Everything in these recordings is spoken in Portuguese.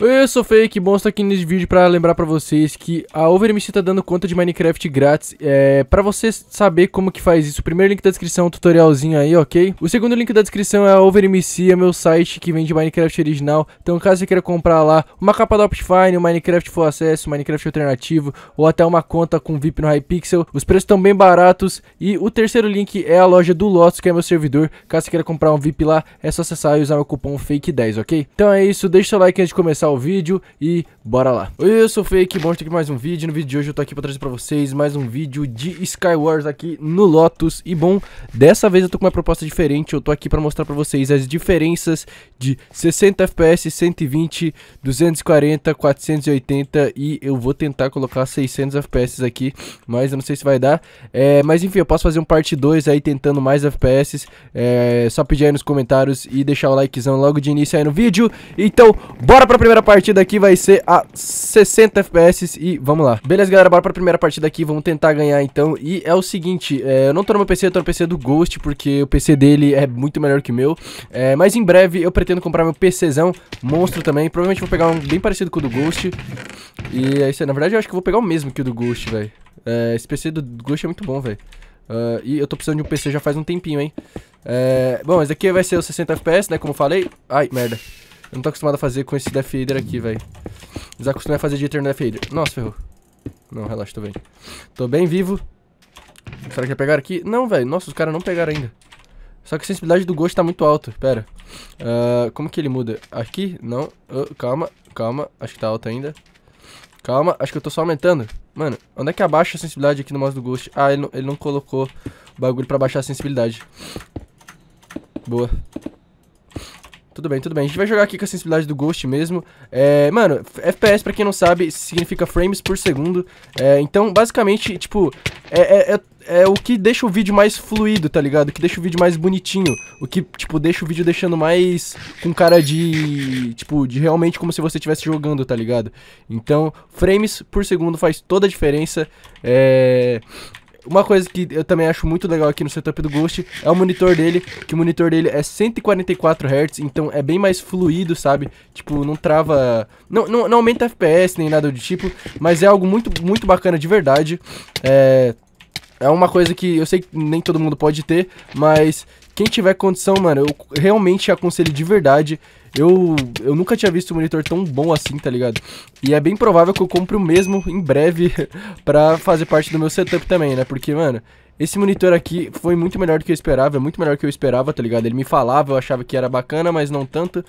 Eu sou o Fake, estar aqui nesse vídeo para lembrar para vocês que a OverMC tá dando conta de Minecraft grátis. É, para você saber como que faz isso, o primeiro link da descrição é um tutorialzinho aí, ok? O segundo link da descrição é a OverMC, é meu site que vende Minecraft original. Então caso você queira comprar lá uma capa da Optifine, um Minecraft Full Access, um Minecraft Alternativo ou até uma conta com VIP no Hypixel, os preços estão bem baratos. E o terceiro link é a loja do Lotus, que é meu servidor. Caso você queira comprar um VIP lá, é só acessar e usar o cupom FAKE10, ok? Então é isso, deixa seu like antes de começar voltar ao vídeo e bora lá. Oi, eu sou o Fake, bom estou aqui mais um vídeo. No vídeo de hoje eu tô aqui pra trazer pra vocês mais um vídeo de Skywars aqui no Lotus. E bom, dessa vez eu tô com uma proposta diferente, eu tô aqui pra mostrar pra vocês as diferenças de 60 FPS, 120, 240, 480 e eu vou tentar colocar 600 FPS aqui, mas eu não sei se vai dar. É, mas enfim, eu posso fazer um parte 2 aí tentando mais FPS, é, só pedir aí nos comentários e deixar o likezão logo de início aí no vídeo. Então, bora pra primeira primeira partida aqui vai ser a 60 FPS e vamos lá. Beleza, galera, bora pra primeira partida aqui, vamos tentar ganhar então. E é o seguinte, é, eu não tô no meu PC, eu tô no PC do Ghost, porque o PC dele é muito melhor que o meu. É, mas em breve eu pretendo comprar meu PCzão, monstro também. Provavelmente vou pegar um bem parecido com o do Ghost. E é isso aí, na verdade eu acho que vou pegar o mesmo que o do Ghost, velho. É, esse PC do Ghost é muito bom, velho. Uh, e eu tô precisando de um PC já faz um tempinho, hein. É, bom, esse aqui vai ser o 60 FPS, né, como eu falei. Ai, merda. Eu não tô acostumado a fazer com esse Death aqui, velho. Desacostumei a fazer de Eterno Death defader. Nossa, ferrou. Não, relaxa, tô bem. Tô bem vivo. Será que já pegaram aqui? Não, velho. Nossa, os caras não pegaram ainda. Só que a sensibilidade do gosto tá muito alta. Pera. Uh, como que ele muda? Aqui? Não. Uh, calma, calma. Acho que tá alta ainda. Calma, acho que eu tô só aumentando. Mano, onde é que abaixa a sensibilidade aqui no mouse do Ghost? Ah, ele não, ele não colocou o bagulho pra baixar a sensibilidade. Boa. Tudo bem, tudo bem. A gente vai jogar aqui com a sensibilidade do Ghost mesmo. É, mano, FPS, pra quem não sabe, significa frames por segundo. É, então, basicamente, tipo, é, é, é, é, o que deixa o vídeo mais fluido, tá ligado? O que deixa o vídeo mais bonitinho. O que, tipo, deixa o vídeo deixando mais com cara de, tipo, de realmente como se você estivesse jogando, tá ligado? Então, frames por segundo faz toda a diferença. É... Uma coisa que eu também acho muito legal aqui no setup do Ghost é o monitor dele, que o monitor dele é 144 Hz, então é bem mais fluido, sabe? Tipo, não trava... Não, não, não aumenta FPS nem nada do tipo, mas é algo muito, muito bacana de verdade. É... É uma coisa que eu sei que nem todo mundo pode ter, mas quem tiver condição, mano, eu realmente aconselho de verdade. Eu, eu nunca tinha visto um monitor tão bom assim, tá ligado? E é bem provável que eu compre o mesmo em breve pra fazer parte do meu setup também, né? Porque, mano, esse monitor aqui foi muito melhor do que eu esperava, é muito melhor do que eu esperava, tá ligado? Ele me falava, eu achava que era bacana, mas não tanto.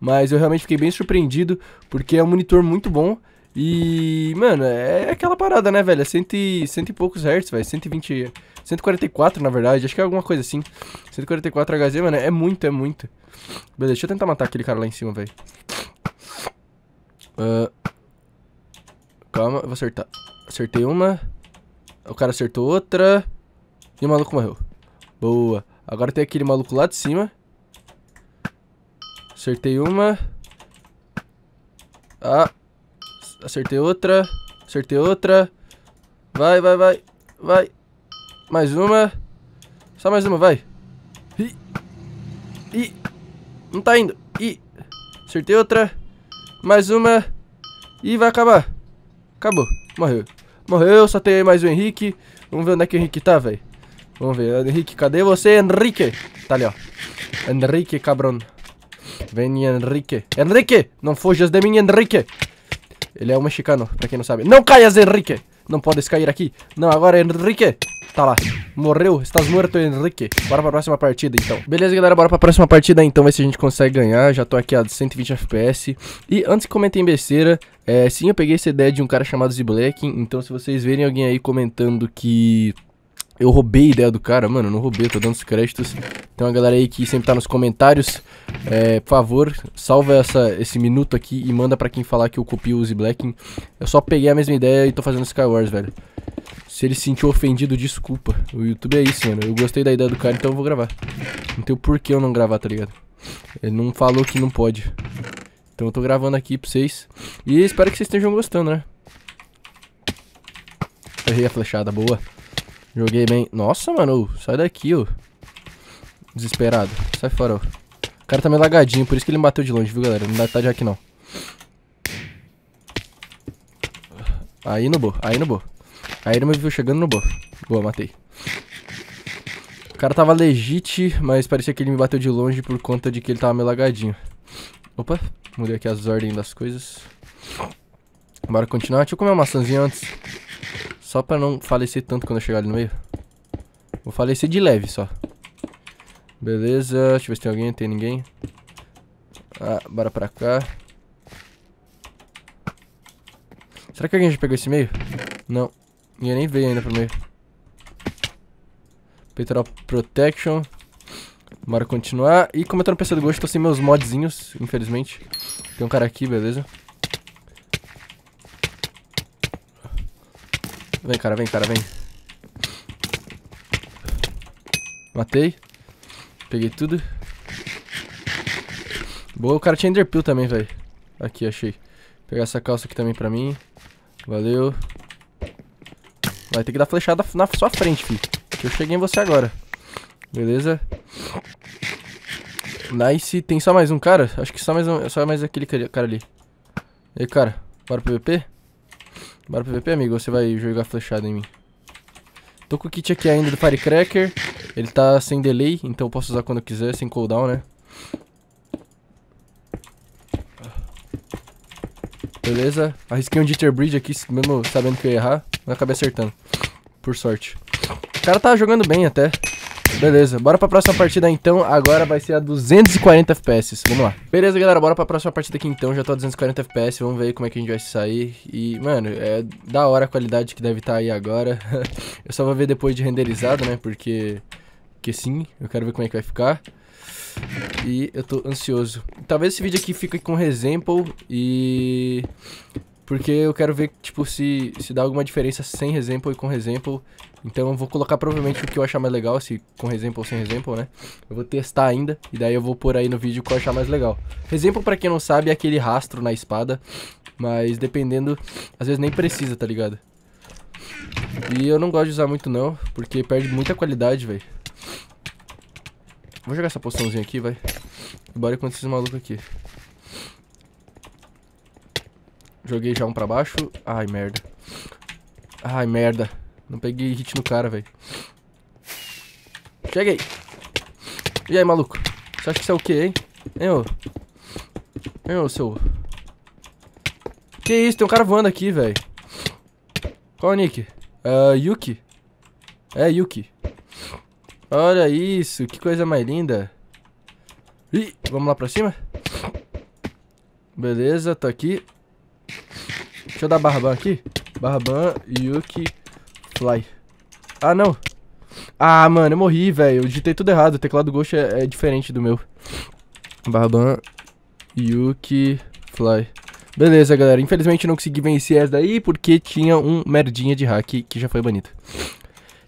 Mas eu realmente fiquei bem surpreendido, porque é um monitor muito bom. E, mano, é, é aquela parada, né, velho? É cento e, cento e poucos hertz, velho, 120... 144, na verdade. Acho que é alguma coisa assim. 144 HZ, mano, é muito, é muito. Beleza, deixa eu tentar matar aquele cara lá em cima, velho. Uh, calma, eu vou acertar. Acertei uma. O cara acertou outra. E o maluco morreu. Boa. Agora tem aquele maluco lá de cima. Acertei uma. Ah. Acertei outra. Acertei outra. Vai, vai, vai. Vai. Mais uma. Só mais uma, vai. Ih. Ih. Não tá indo. Ih. Acertei outra. Mais uma. E vai acabar. Acabou. Morreu. Morreu, só tem mais o Henrique. Vamos ver onde é que o Henrique tá, velho. Vamos ver. Henrique, cadê você, Henrique? Tá ali, ó. Henrique, cabrão. Vem, Henrique. Henrique! Não fujas de mim, Henrique! Ele é um mexicano, pra quem não sabe. Não caias, Henrique! Não podes cair aqui. Não, agora, Henrique! Tá lá. Morreu? Estás morto, Henrique. Bora pra próxima partida, então. Beleza, galera. Bora pra próxima partida, então. Ver se a gente consegue ganhar. Já tô aqui a 120 FPS. E antes que comentem besteira, é, sim, eu peguei essa ideia de um cara chamado Zblack. Então, se vocês verem alguém aí comentando que... Eu roubei a ideia do cara, mano, eu não roubei, eu tô dando os créditos. Então a galera aí que sempre tá nos comentários, é, por favor, salva essa, esse minuto aqui e manda pra quem falar que eu copiei o Z-Blacking. Eu só peguei a mesma ideia e tô fazendo Skywars, velho. Se ele se sentiu ofendido, desculpa. O YouTube é isso, mano. Eu gostei da ideia do cara, então eu vou gravar. Não tem o porquê eu não gravar, tá ligado? Ele não falou que não pode. Então eu tô gravando aqui pra vocês. E espero que vocês estejam gostando, né? Errei a flechada, boa. Joguei bem. Nossa, mano. Sai daqui, ô. Desesperado. Sai fora, ó. O cara tá meio lagadinho, por isso que ele me bateu de longe, viu, galera? Não dá estar de aqui não. Aí no boa, aí no boa. A Irma viu chegando no buff. Boa, matei. O cara tava legit, mas parecia que ele me bateu de longe por conta de que ele tava meio lagadinho. Opa, mudei aqui as ordens das coisas. Bora continuar. Deixa eu comer uma maçãzinha antes. Só pra não falecer tanto quando eu chegar ali no meio. Vou falecer de leve só. Beleza, deixa eu ver se tem alguém, tem ninguém. Ah, bora pra cá. Será que alguém já pegou esse meio? Não. Ninguém nem veio ainda pro meio. Peitoral Protection. Bora continuar. E como eu tô no PC do Ghost, tô sem meus modzinhos, infelizmente. Tem um cara aqui, beleza. Vem, cara, vem, cara, vem. Matei. Peguei tudo. Boa, o cara tinha Enderpeel também, velho. Aqui, achei. Vou pegar essa calça aqui também pra mim. Valeu. Vai ter que dar flechada na sua frente, filho. Eu cheguei em você agora. Beleza? Nice. Tem só mais um cara? Acho que só mais um, só mais aquele cara ali. E aí, cara? Bora pro PVP? Bora pro PVP, amigo? Ou você vai jogar flechada em mim? Tô com o kit aqui ainda do Firecracker. Ele tá sem delay, então eu posso usar quando eu quiser, sem cooldown, né? Beleza? Arrisquei um jitter Bridge aqui, mesmo sabendo que eu ia errar. Mas acabei acertando. Por sorte. O cara tá jogando bem até. Beleza, bora pra próxima partida então. Agora vai ser a 240 FPS. Vamos lá. Beleza, galera, bora pra próxima partida aqui então. Já tô a 240 FPS. Vamos ver como é que a gente vai sair. E, mano, é da hora a qualidade que deve estar tá aí agora. eu só vou ver depois de renderizado, né? Porque. Porque sim, eu quero ver como é que vai ficar. E eu tô ansioso. Talvez esse vídeo aqui fique com resample e... Porque eu quero ver, tipo, se, se dá alguma diferença sem resample e com resample. Então eu vou colocar provavelmente o que eu achar mais legal, se com resample ou sem resample, né? Eu vou testar ainda, e daí eu vou pôr aí no vídeo o que eu achar mais legal. Resample, pra quem não sabe, é aquele rastro na espada. Mas dependendo, às vezes nem precisa, tá ligado? E eu não gosto de usar muito não, porque perde muita qualidade, velho. Vou jogar essa poçãozinha aqui, vai. Bora com esses malucos aqui. Joguei já um pra baixo. Ai, merda. Ai, merda. Não peguei hit no cara, velho. Cheguei. E aí, maluco? Você acha que isso é o quê, hein? Hein, ô? Hein, ô, seu... Que isso? Tem um cara voando aqui, velho. Qual é o nick? Uh, Yuki? É, Yuki. Olha isso, que coisa mais linda. Ih, vamos lá pra cima? Beleza, tá aqui. Deixa eu dar barban aqui. Barban, Yuki, Fly. Ah, não. Ah, mano, eu morri, velho. Eu digitei tudo errado. O teclado Ghost é, é diferente do meu. Barban, Yuki, Fly. Beleza, galera. Infelizmente não consegui vencer essa daí porque tinha um merdinha de hack que já foi banido.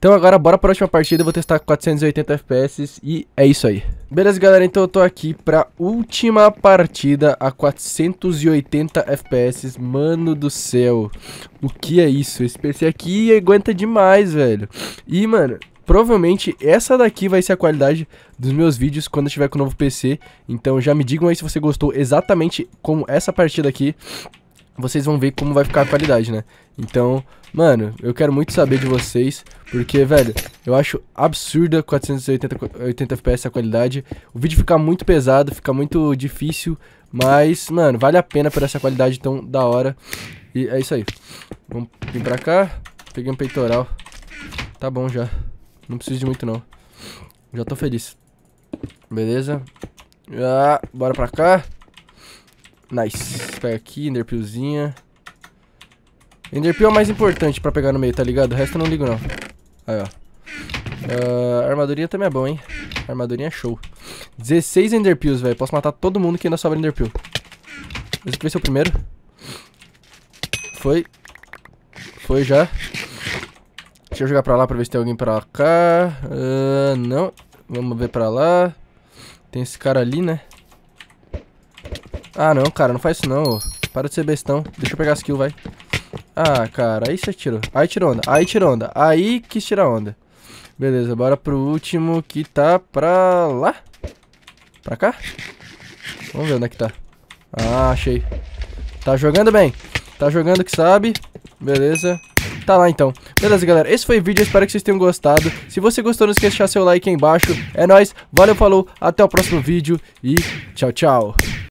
Então agora bora pra última partida, eu vou testar 480 FPS e é isso aí. Beleza galera, então eu tô aqui pra última partida a 480 FPS, mano do céu, o que é isso? Esse PC aqui aguenta demais, velho. E mano, provavelmente essa daqui vai ser a qualidade dos meus vídeos quando eu tiver com o novo PC, então já me digam aí se você gostou exatamente como essa partida aqui vocês vão ver como vai ficar a qualidade, né? Então, mano, eu quero muito saber de vocês, porque, velho, eu acho absurda 480 FPS a qualidade. O vídeo fica muito pesado, fica muito difícil, mas, mano, vale a pena por essa qualidade tão da hora. E é isso aí. Vamos vir pra cá. Peguei um peitoral. Tá bom já. Não preciso de muito, não. Já tô feliz. Beleza? Ah, bora pra cá. Nice. Pega aqui, enderpeelzinha. Enderpeel é o mais importante pra pegar no meio, tá ligado? O resto eu não ligo, não. Aí, ó. Uh, armadurinha também é bom, hein? Armadurinha é show. 16 enderpeels, velho. Posso matar todo mundo que ainda sobra enderpill. Esse aqui vai ser o primeiro. Foi. Foi já. Deixa eu jogar pra lá pra ver se tem alguém pra cá. Uh, não. Vamos ver pra lá. Tem esse cara ali, né? Ah, não, cara, não faz isso não. Para de ser bestão. Deixa eu pegar as kills, vai. Ah, cara, aí você tirou. Aí tirou onda, aí tirou onda. Aí quis tirar onda. Beleza, bora pro último que tá pra lá. Pra cá? Vamos ver onde é que tá. Ah, achei. Tá jogando bem. Tá jogando que sabe. Beleza. Tá lá então. Beleza, galera. Esse foi o vídeo. Espero que vocês tenham gostado. Se você gostou, não esqueça de deixar seu like aí embaixo. É nóis. Valeu, falou. Até o próximo vídeo. E tchau, tchau.